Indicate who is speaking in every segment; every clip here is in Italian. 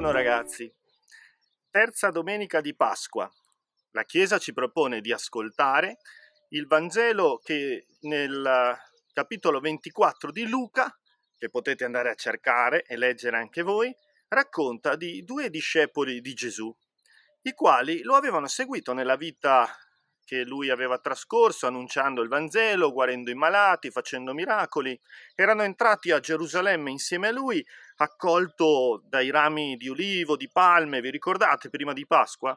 Speaker 1: Buongiorno ragazzi. Terza domenica di Pasqua. La Chiesa ci propone di ascoltare il Vangelo che nel capitolo 24 di Luca, che potete andare a cercare e leggere anche voi, racconta di due discepoli di Gesù, i quali lo avevano seguito nella vita che lui aveva trascorso annunciando il Vangelo, guarendo i malati, facendo miracoli, erano entrati a Gerusalemme insieme a lui, accolto dai rami di ulivo, di palme, vi ricordate, prima di Pasqua?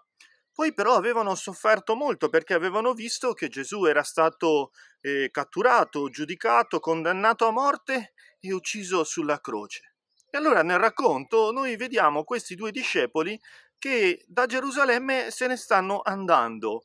Speaker 1: Poi però avevano sofferto molto perché avevano visto che Gesù era stato eh, catturato, giudicato, condannato a morte e ucciso sulla croce. E allora nel racconto noi vediamo questi due discepoli che da Gerusalemme se ne stanno andando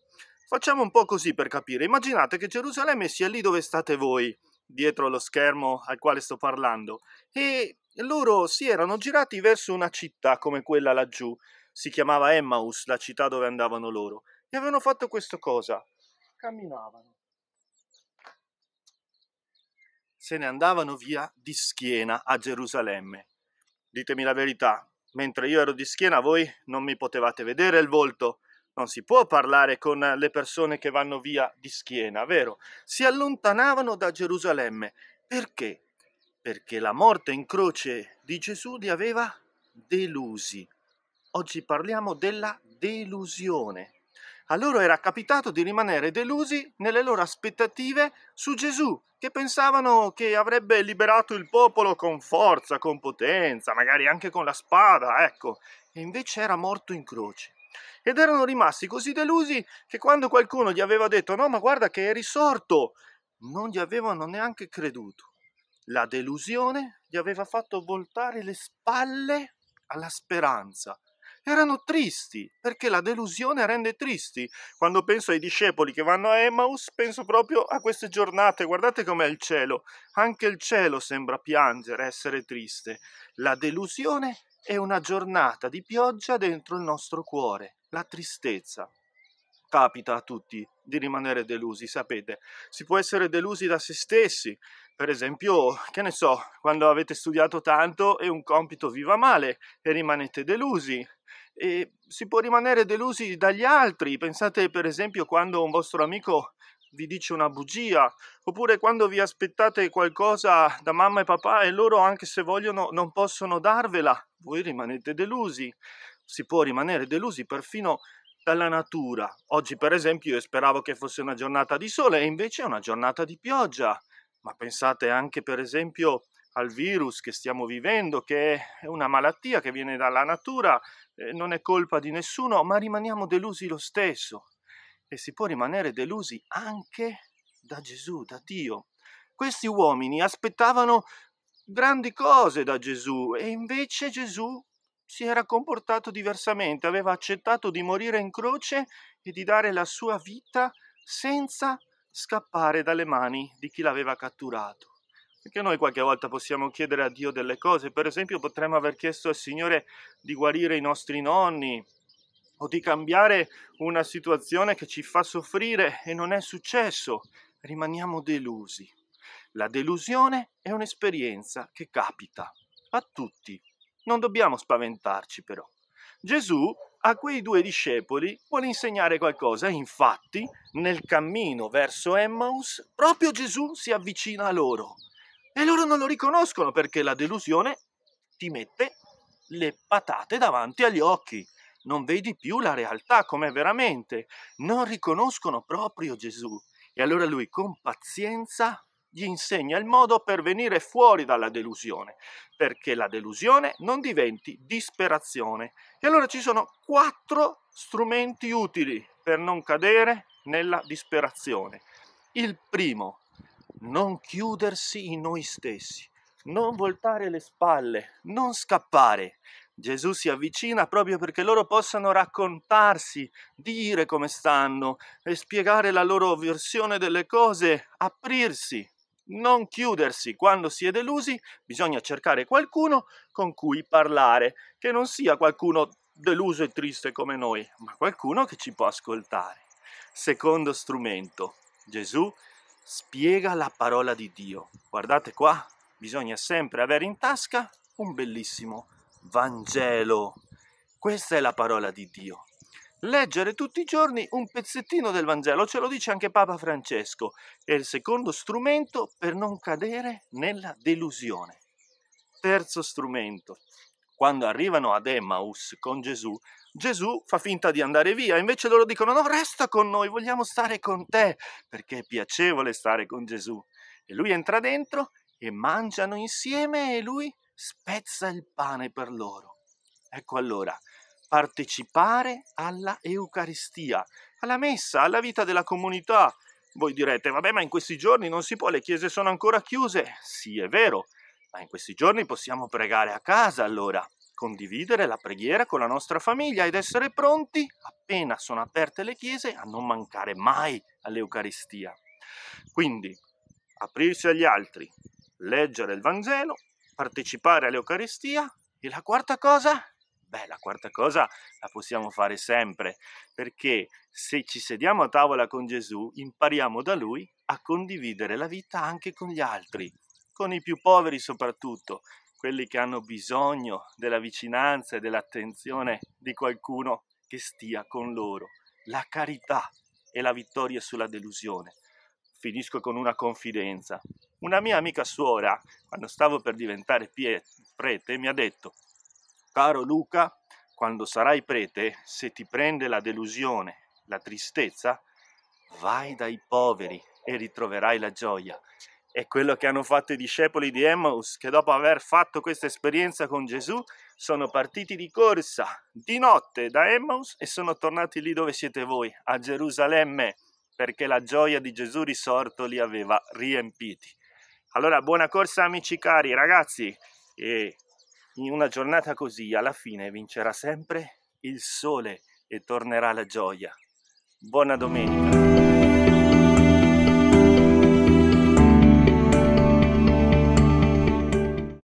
Speaker 1: Facciamo un po' così per capire. Immaginate che Gerusalemme sia lì dove state voi, dietro lo schermo al quale sto parlando, e loro si erano girati verso una città come quella laggiù. Si chiamava Emmaus, la città dove andavano loro. E avevano fatto questa cosa. Camminavano. Se ne andavano via di schiena a Gerusalemme. Ditemi la verità, mentre io ero di schiena voi non mi potevate vedere il volto, non si può parlare con le persone che vanno via di schiena, vero? Si allontanavano da Gerusalemme. Perché? Perché la morte in croce di Gesù li aveva delusi. Oggi parliamo della delusione. A loro era capitato di rimanere delusi nelle loro aspettative su Gesù, che pensavano che avrebbe liberato il popolo con forza, con potenza, magari anche con la spada, ecco, e invece era morto in croce ed erano rimasti così delusi che quando qualcuno gli aveva detto no ma guarda che è risorto, non gli avevano neanche creduto. La delusione gli aveva fatto voltare le spalle alla speranza. Erano tristi, perché la delusione rende tristi. Quando penso ai discepoli che vanno a Emmaus, penso proprio a queste giornate. Guardate com'è il cielo. Anche il cielo sembra piangere, essere triste. La delusione è una giornata di pioggia dentro il nostro cuore la tristezza. Capita a tutti di rimanere delusi, sapete, si può essere delusi da se stessi, per esempio, che ne so, quando avete studiato tanto e un compito vi va male e rimanete delusi, e si può rimanere delusi dagli altri, pensate per esempio quando un vostro amico vi dice una bugia, oppure quando vi aspettate qualcosa da mamma e papà e loro, anche se vogliono, non possono darvela, voi rimanete delusi si può rimanere delusi perfino dalla natura. Oggi per esempio io speravo che fosse una giornata di sole e invece è una giornata di pioggia, ma pensate anche per esempio al virus che stiamo vivendo, che è una malattia che viene dalla natura, eh, non è colpa di nessuno, ma rimaniamo delusi lo stesso. E si può rimanere delusi anche da Gesù, da Dio. Questi uomini aspettavano grandi cose da Gesù e invece Gesù si era comportato diversamente, aveva accettato di morire in croce e di dare la sua vita senza scappare dalle mani di chi l'aveva catturato. Perché noi qualche volta possiamo chiedere a Dio delle cose, per esempio potremmo aver chiesto al Signore di guarire i nostri nonni o di cambiare una situazione che ci fa soffrire e non è successo, rimaniamo delusi. La delusione è un'esperienza che capita a tutti non dobbiamo spaventarci però. Gesù a quei due discepoli vuole insegnare qualcosa, infatti nel cammino verso Emmaus proprio Gesù si avvicina a loro e loro non lo riconoscono perché la delusione ti mette le patate davanti agli occhi. Non vedi più la realtà com'è veramente, non riconoscono proprio Gesù. E allora lui con pazienza gli insegna il modo per venire fuori dalla delusione, perché la delusione non diventi disperazione. E allora ci sono quattro strumenti utili per non cadere nella disperazione. Il primo, non chiudersi in noi stessi, non voltare le spalle, non scappare. Gesù si avvicina proprio perché loro possano raccontarsi, dire come stanno e spiegare la loro versione delle cose, aprirsi non chiudersi quando si è delusi, bisogna cercare qualcuno con cui parlare, che non sia qualcuno deluso e triste come noi, ma qualcuno che ci può ascoltare. Secondo strumento, Gesù spiega la parola di Dio. Guardate qua, bisogna sempre avere in tasca un bellissimo Vangelo. Questa è la parola di Dio. Leggere tutti i giorni un pezzettino del Vangelo, ce lo dice anche Papa Francesco, è il secondo strumento per non cadere nella delusione. Terzo strumento, quando arrivano ad Emmaus con Gesù, Gesù fa finta di andare via, invece loro dicono no, resta con noi, vogliamo stare con te, perché è piacevole stare con Gesù. E lui entra dentro e mangiano insieme e lui spezza il pane per loro. Ecco allora, partecipare alla Eucaristia, alla messa, alla vita della comunità. Voi direte, vabbè, ma in questi giorni non si può, le chiese sono ancora chiuse. Sì, è vero, ma in questi giorni possiamo pregare a casa allora, condividere la preghiera con la nostra famiglia ed essere pronti, appena sono aperte le chiese, a non mancare mai all'Eucaristia. Quindi, aprirsi agli altri, leggere il Vangelo, partecipare all'Eucaristia e la quarta cosa, Beh, la quarta cosa la possiamo fare sempre, perché se ci sediamo a tavola con Gesù, impariamo da lui a condividere la vita anche con gli altri, con i più poveri soprattutto, quelli che hanno bisogno della vicinanza e dell'attenzione di qualcuno che stia con loro. La carità è la vittoria sulla delusione. Finisco con una confidenza. Una mia amica suora, quando stavo per diventare prete, mi ha detto Caro Luca, quando sarai prete, se ti prende la delusione, la tristezza, vai dai poveri e ritroverai la gioia. È quello che hanno fatto i discepoli di Emmaus, che dopo aver fatto questa esperienza con Gesù, sono partiti di corsa di notte da Emmaus e sono tornati lì dove siete voi, a Gerusalemme, perché la gioia di Gesù risorto li aveva riempiti. Allora, buona corsa amici cari, ragazzi, e in una giornata così alla fine vincerà sempre il sole e tornerà la gioia. Buona domenica!